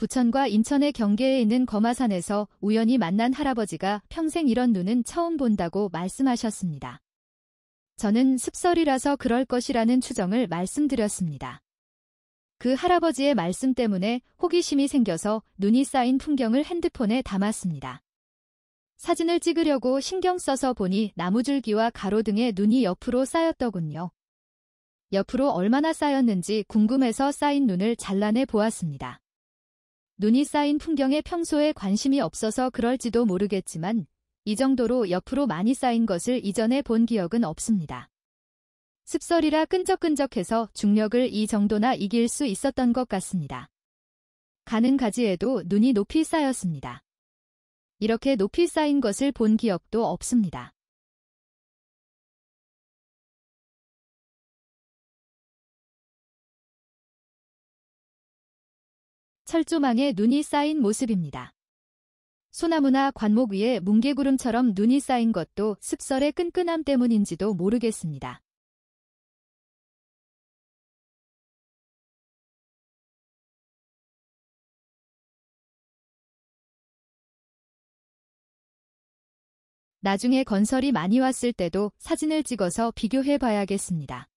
부천과 인천의 경계에 있는 거마산에서 우연히 만난 할아버지가 평생 이런 눈은 처음 본다고 말씀하셨습니다. 저는 습설이라서 그럴 것이라는 추정을 말씀드렸습니다. 그 할아버지의 말씀 때문에 호기심이 생겨서 눈이 쌓인 풍경을 핸드폰에 담았습니다. 사진을 찍으려고 신경 써서 보니 나무줄기와 가로등에 눈이 옆으로 쌓였더군요. 옆으로 얼마나 쌓였는지 궁금해서 쌓인 눈을 잘라내 보았습니다. 눈이 쌓인 풍경에 평소에 관심이 없어서 그럴지도 모르겠지만 이 정도로 옆으로 많이 쌓인 것을 이전에 본 기억은 없습니다. 습설이라 끈적끈적해서 중력을 이 정도나 이길 수 있었던 것 같습니다. 가는 가지에도 눈이 높이 쌓였습니다. 이렇게 높이 쌓인 것을 본 기억도 없습니다. 철조망에 눈이 쌓인 모습입니다. 소나무나 관목 위에 뭉게구름처럼 눈이 쌓인 것도 습설의 끈끈함 때문인지도 모르겠습니다. 나중에 건설이 많이 왔을 때도 사진을 찍어서 비교해 봐야겠습니다.